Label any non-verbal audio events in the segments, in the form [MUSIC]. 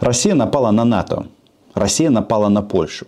Россия напала на НАТО. Россия напала на Польшу.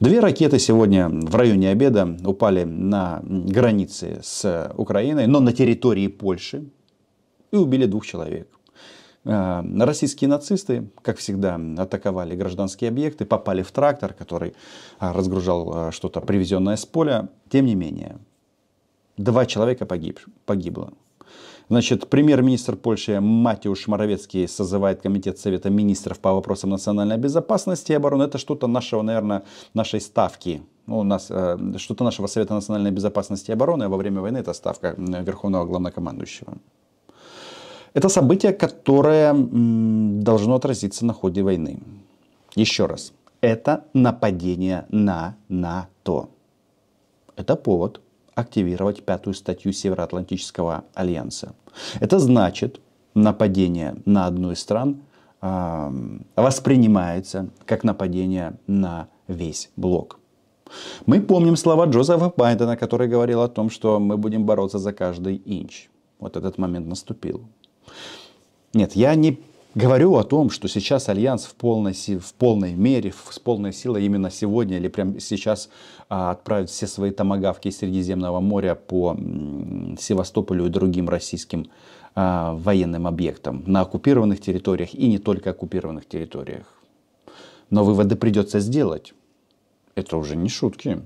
Две ракеты сегодня в районе обеда упали на границе с Украиной, но на территории Польши и убили двух человек. Э, российские нацисты, как всегда, атаковали гражданские объекты, попали в трактор, который э, разгружал э, что-то привезенное с поля. Тем не менее, два человека погиб, погибло. Значит, премьер-министр Польши Матиуш Моровецкий созывает комитет Совета министров по вопросам национальной безопасности и обороны. Это что-то нашего, наверное, нашей ставки. Ну, у нас э, что-то нашего Совета национальной безопасности и обороны во время войны это ставка Верховного главнокомандующего. Это событие, которое должно отразиться на ходе войны. Еще раз, это нападение на НАТО. Это повод активировать пятую статью Североатлантического альянса. Это значит, нападение на одну из стран э, воспринимается как нападение на весь блок. Мы помним слова Джозефа Байдена, который говорил о том, что мы будем бороться за каждый инч. Вот этот момент наступил. Нет, я не Говорю о том, что сейчас Альянс в полной, в полной мере, с полной силой именно сегодня или прямо сейчас а, отправит все свои томогавки из Средиземного моря по м, Севастополю и другим российским а, военным объектам на оккупированных территориях и не только оккупированных территориях. Но выводы придется сделать. Это уже не шутки.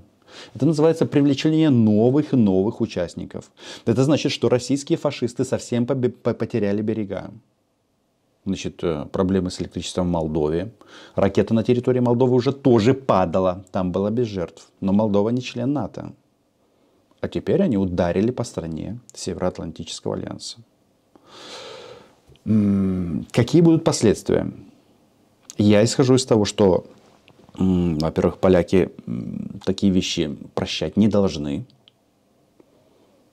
Это называется привлечение новых и новых участников. Это значит, что российские фашисты совсем потеряли берега значит, э, проблемы с электричеством в Молдове. Ракета на территории Молдовы уже тоже падала, там было без жертв. Но Молдова не член НАТО. А теперь они ударили по стране Североатлантического альянса. Какие будут последствия? Я исхожу из того, что, во-первых, поляки такие вещи прощать не должны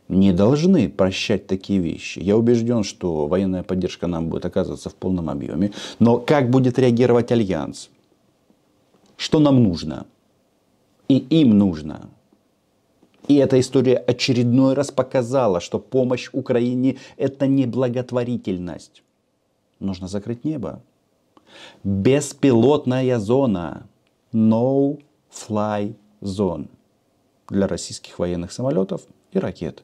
не должны прощать такие вещи. Я убежден, что военная поддержка нам будет оказываться в полном объеме. Но как будет реагировать Альянс? Что нам нужно? И им нужно. И эта история очередной раз показала, что помощь Украине – это не благотворительность. Нужно закрыть небо. Беспилотная зона. No fly zone для российских военных самолетов – и ракет.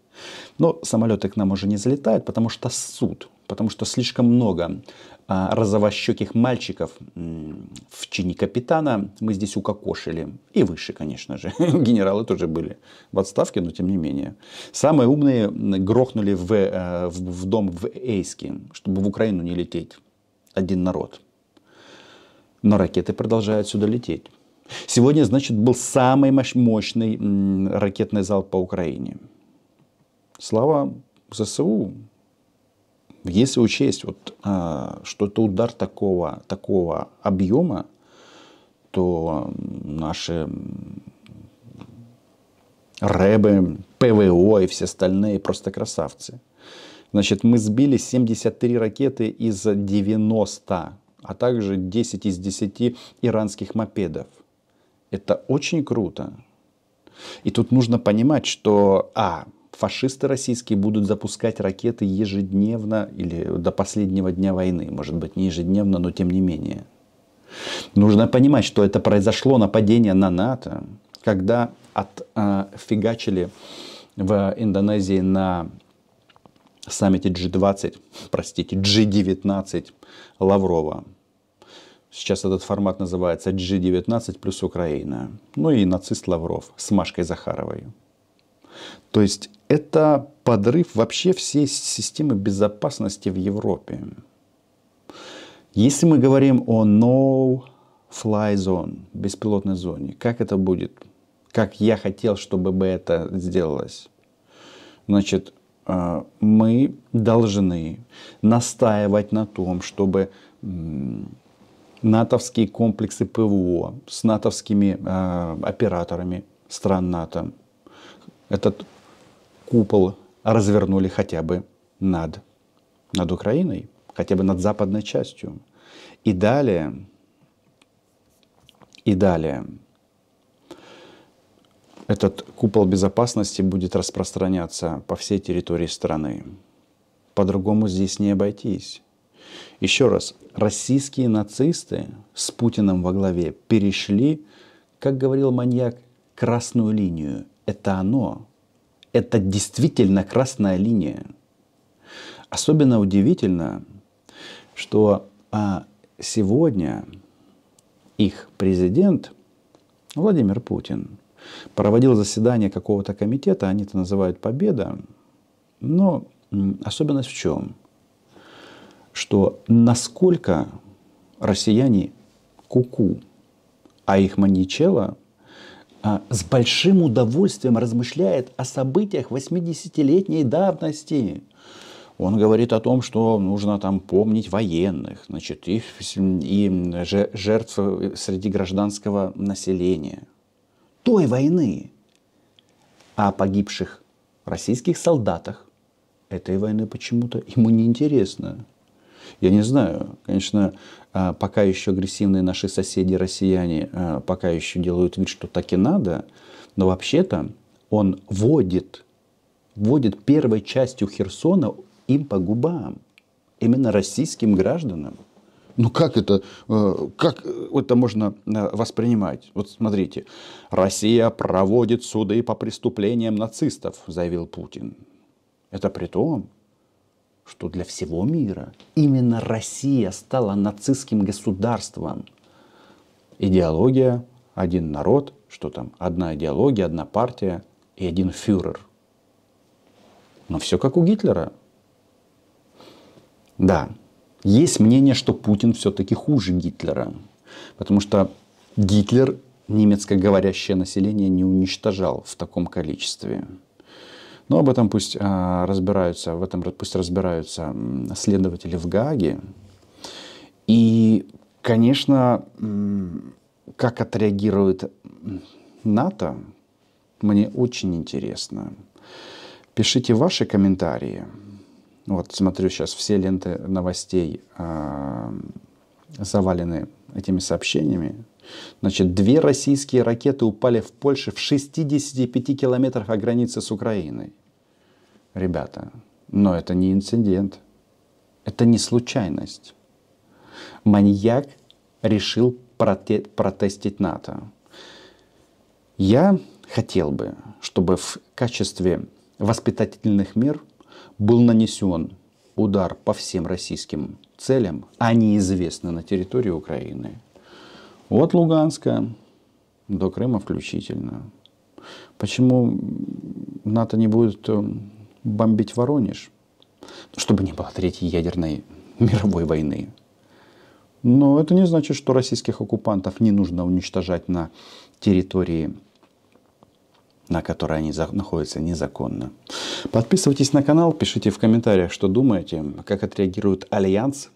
Но самолеты к нам уже не залетают, потому что суд, потому что слишком много а, розовощеких мальчиков в чине капитана мы здесь укокошили. И выше, конечно же. [LAUGHS] Генералы тоже были в отставке, но тем не менее. Самые умные грохнули в, э, в, в дом в Эйске, чтобы в Украину не лететь. Один народ. Но ракеты продолжают сюда лететь. Сегодня, значит, был самый мощный ракетный залп по Украине. Слава ЗСУ, если учесть, вот, а, что это удар такого, такого объема, то наши рэбы, ПВО и все остальные просто красавцы. Значит, мы сбили 73 ракеты из 90, а также 10 из 10 иранских мопедов. Это очень круто. И тут нужно понимать, что, а, фашисты российские будут запускать ракеты ежедневно или до последнего дня войны. Может быть, не ежедневно, но тем не менее. Нужно понимать, что это произошло нападение на НАТО, когда отфигачили э, в Индонезии на саммите G20, простите, G19 Лаврова. Сейчас этот формат называется G19 плюс Украина. Ну и нацист Лавров с Машкой Захаровой. То есть это подрыв вообще всей системы безопасности в Европе. Если мы говорим о no fly zone, беспилотной зоне, как это будет? Как я хотел, чтобы бы это сделалось? Значит, э, мы должны настаивать на том, чтобы натовские комплексы ПВО с натовскими э, операторами стран НАТО этот купол развернули хотя бы над, над Украиной, хотя бы над западной частью. И далее, и далее этот купол безопасности будет распространяться по всей территории страны. По-другому здесь не обойтись. Еще раз, российские нацисты с Путиным во главе перешли, как говорил маньяк, красную линию это оно. Это действительно красная линия. Особенно удивительно, что а, сегодня их президент Владимир Путин проводил заседание какого-то комитета, они это называют «Победа», но особенность в чем? Что насколько россияне куку, -ку, а их маничела – а, с большим удовольствием размышляет о событиях 80-летней давности. Он говорит о том, что нужно там помнить военных, значит, и, и жертв среди гражданского населения той войны, а о погибших российских солдатах этой войны почему-то ему не интересно. Я не знаю. Конечно, а, пока еще агрессивные наши соседи россияне а, пока еще делают вид, что так и надо, но вообще-то он вводит, вводит первой частью Херсона им по губам, именно российским гражданам. Ну как это, э, как это можно э, воспринимать? Вот смотрите, Россия проводит суды по преступлениям нацистов, заявил Путин. Это при том, что для всего мира именно Россия стала нацистским государством. Идеология, один народ, что там, одна идеология, одна партия и один фюрер. Но все как у Гитлера. Да, есть мнение, что Путин все-таки хуже Гитлера. Потому что Гитлер немецкоговорящее население не уничтожал в таком количестве. Но об этом пусть а, разбираются, в этом пусть разбираются следователи в Гааге. И, конечно, как отреагирует НАТО, мне очень интересно. Пишите ваши комментарии. Вот смотрю сейчас все ленты новостей а, завалены этими сообщениями. Значит, две российские ракеты упали в Польше в 65 километрах от границы с Украиной ребята, но это не инцидент, это не случайность. Маньяк решил проте- протестить НАТО. Я хотел бы, чтобы в качестве воспитательных мер был нанесен удар по всем российским целям, они известны на территории Украины. От Луганска до Крыма включительно. Почему НАТО не будет эм, бомбить Воронеж, чтобы не было третьей ядерной мировой войны. Но это не значит, что российских оккупантов не нужно уничтожать на территории, на которой они находятся незаконно. Подписывайтесь на канал, пишите в комментариях, что думаете, как отреагирует Альянс.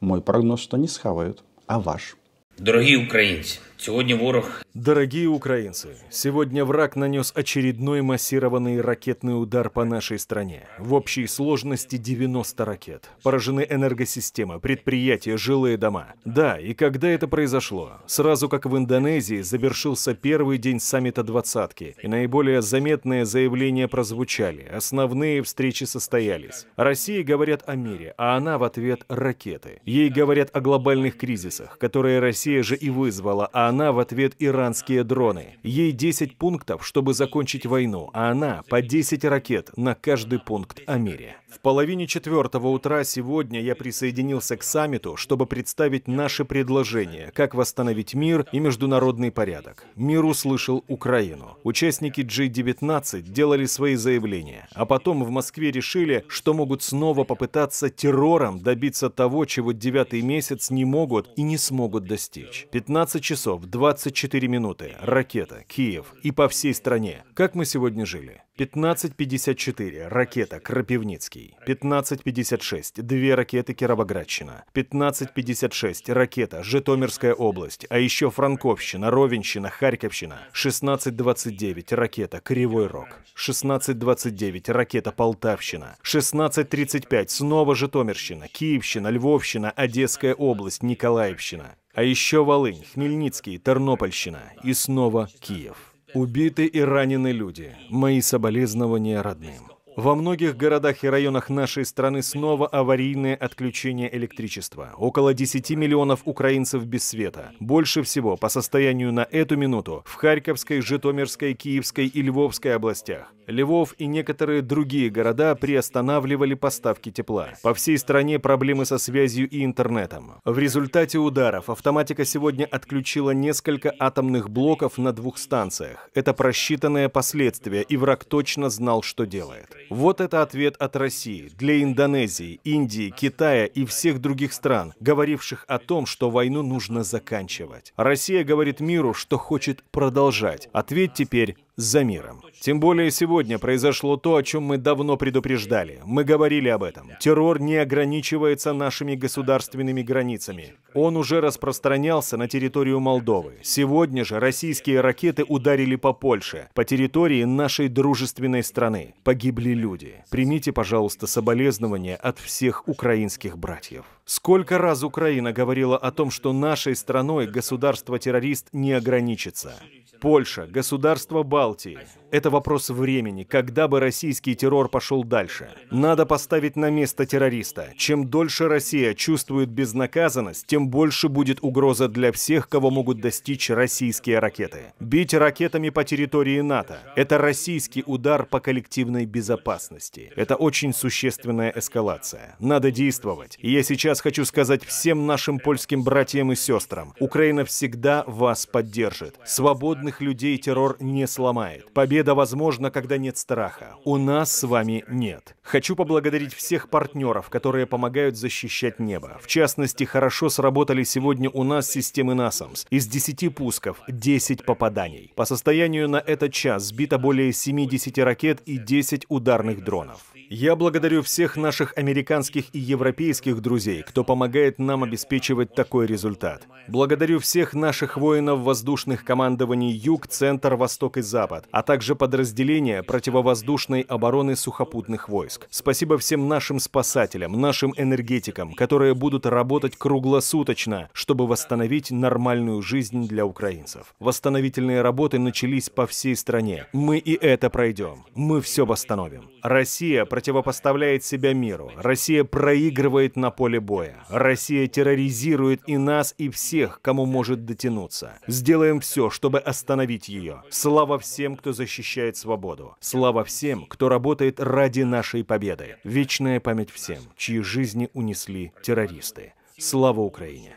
Мой прогноз, что не схавают, а ваш. Дорогие украинцы, Сегодня ворог... Дорогие украинцы, сегодня враг нанес очередной массированный ракетный удар по нашей стране. В общей сложности 90 ракет. Поражены энергосистемы, предприятия, жилые дома. Да, и когда это произошло? Сразу как в Индонезии завершился первый день саммита двадцатки, и наиболее заметные заявления прозвучали, основные встречи состоялись. России говорят о мире, а она в ответ ракеты. Ей говорят о глобальных кризисах, которые Россия же и вызвала, а она в ответ иранские дроны. Ей 10 пунктов, чтобы закончить войну, а она по 10 ракет на каждый пункт о мире. В половине четвертого утра сегодня я присоединился к саммиту, чтобы представить наши предложения, как восстановить мир и международный порядок. Мир услышал Украину. Участники G19 делали свои заявления, а потом в Москве решили, что могут снова попытаться террором добиться того, чего девятый месяц не могут и не смогут достичь. 15 часов часов 24 минуты. Ракета, Киев и по всей стране. Как мы сегодня жили? 15.54. Ракета Крапивницкий. 15.56. Две ракеты Кировоградщина. 15.56. Ракета Житомирская область. А еще Франковщина, Ровенщина, Харьковщина. 16.29. Ракета Кривой Рог. 16.29. Ракета Полтавщина. 16.35. Снова Житомирщина, Киевщина, Львовщина, Одесская область, Николаевщина. А еще Волынь, Хмельницкий, Тернопольщина и снова Киев. Убиты и ранены люди. Мои соболезнования родным. Во многих городах и районах нашей страны снова аварийное отключение электричества. Около 10 миллионов украинцев без света. Больше всего по состоянию на эту минуту в Харьковской, Житомирской, Киевской и Львовской областях. Львов и некоторые другие города приостанавливали поставки тепла. По всей стране проблемы со связью и интернетом. В результате ударов автоматика сегодня отключила несколько атомных блоков на двух станциях. Это просчитанное последствие, и враг точно знал, что делает. Вот это ответ от России для Индонезии, Индии, Китая и всех других стран, говоривших о том, что войну нужно заканчивать. Россия говорит миру, что хочет продолжать. Ответ теперь за миром. Тем более сегодня произошло то, о чем мы давно предупреждали. Мы говорили об этом. Террор не ограничивается нашими государственными границами. Он уже распространялся на территорию Молдовы. Сегодня же российские ракеты ударили по Польше, по территории нашей дружественной страны. Погибли люди. Примите, пожалуйста, соболезнования от всех украинских братьев. Сколько раз Украина говорила о том, что нашей страной государство-террорист не ограничится? Польша, государство Балтии. Это вопрос времени, когда бы российский террор пошел дальше. Надо поставить на место террориста. Чем дольше Россия чувствует безнаказанность, тем больше будет угроза для всех, кого могут достичь российские ракеты. Бить ракетами по территории НАТО – это российский удар по коллективной безопасности. Это очень существенная эскалация. Надо действовать. И я сейчас сейчас хочу сказать всем нашим польским братьям и сестрам. Украина всегда вас поддержит. Свободных людей террор не сломает. Победа возможна, когда нет страха. У нас с вами нет. Хочу поблагодарить всех партнеров, которые помогают защищать небо. В частности, хорошо сработали сегодня у нас системы НАСАМС. Из 10 пусков 10 попаданий. По состоянию на этот час сбито более 70 ракет и 10 ударных дронов. Я благодарю всех наших американских и европейских друзей, кто помогает нам обеспечивать такой результат. Благодарю всех наших воинов воздушных командований Юг, Центр, Восток и Запад, а также подразделения противовоздушной обороны сухопутных войск. Спасибо всем нашим спасателям, нашим энергетикам, которые будут работать круглосуточно, чтобы восстановить нормальную жизнь для украинцев. Восстановительные работы начались по всей стране. Мы и это пройдем. Мы все восстановим. Россия противопоставляет себя миру. Россия проигрывает на поле боя. Россия терроризирует и нас, и всех, кому может дотянуться. Сделаем все, чтобы остановить ее. Слава всем, кто защищает свободу. Слава всем, кто работает ради нашей победы. Вечная память всем, чьи жизни унесли террористы. Слава Украине!